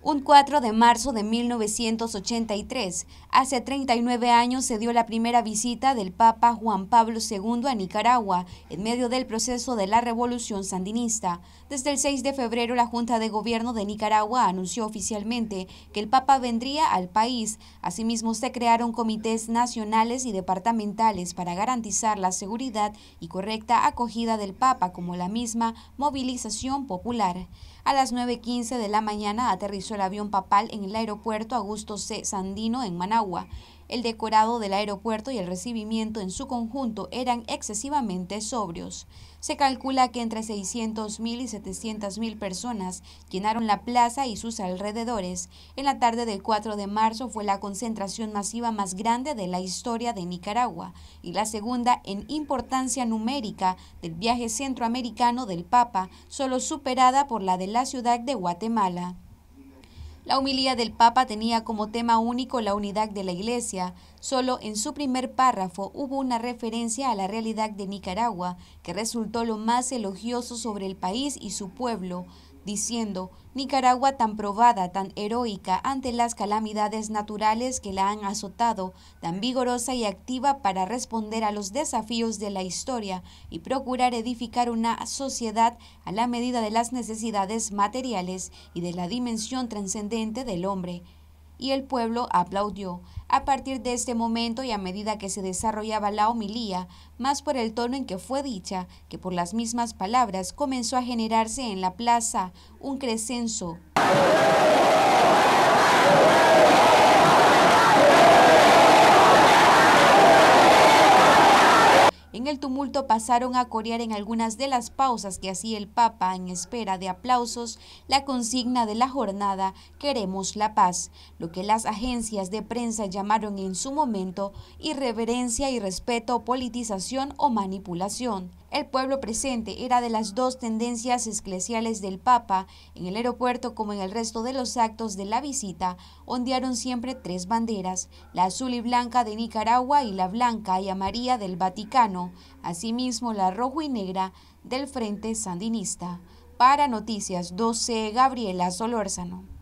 Un 4 de marzo de 1983, hace 39 años, se dio la primera visita del Papa Juan Pablo II a Nicaragua en medio del proceso de la Revolución Sandinista. Desde el 6 de febrero, la Junta de Gobierno de Nicaragua anunció oficialmente que el Papa vendría al país. Asimismo, se crearon comités nacionales y departamentales para garantizar la seguridad y correcta acogida del Papa, como la misma movilización popular. A las 9.15 de la mañana aterrizó el avión papal en el aeropuerto Augusto C. Sandino en Managua. El decorado del aeropuerto y el recibimiento en su conjunto eran excesivamente sobrios. Se calcula que entre 600.000 y 700.000 personas llenaron la plaza y sus alrededores. En la tarde del 4 de marzo fue la concentración masiva más grande de la historia de Nicaragua y la segunda en importancia numérica del viaje centroamericano del Papa, solo superada por la de la ciudad de Guatemala. La humilía del Papa tenía como tema único la unidad de la Iglesia. Solo en su primer párrafo hubo una referencia a la realidad de Nicaragua, que resultó lo más elogioso sobre el país y su pueblo diciendo, Nicaragua tan probada, tan heroica ante las calamidades naturales que la han azotado, tan vigorosa y activa para responder a los desafíos de la historia y procurar edificar una sociedad a la medida de las necesidades materiales y de la dimensión trascendente del hombre y el pueblo aplaudió. A partir de este momento y a medida que se desarrollaba la homilía, más por el tono en que fue dicha que por las mismas palabras, comenzó a generarse en la plaza un crescenso. En el tumulto pasaron a corear en algunas de las pausas que hacía el Papa en espera de aplausos la consigna de la jornada Queremos la paz, lo que las agencias de prensa llamaron en su momento irreverencia y respeto, politización o manipulación. El pueblo presente era de las dos tendencias esclesiales del Papa. En el aeropuerto, como en el resto de los actos de la visita, ondearon siempre tres banderas, la azul y blanca de Nicaragua y la blanca y amarilla del Vaticano, asimismo la rojo y negra del Frente Sandinista. Para Noticias 12, Gabriela Solórzano.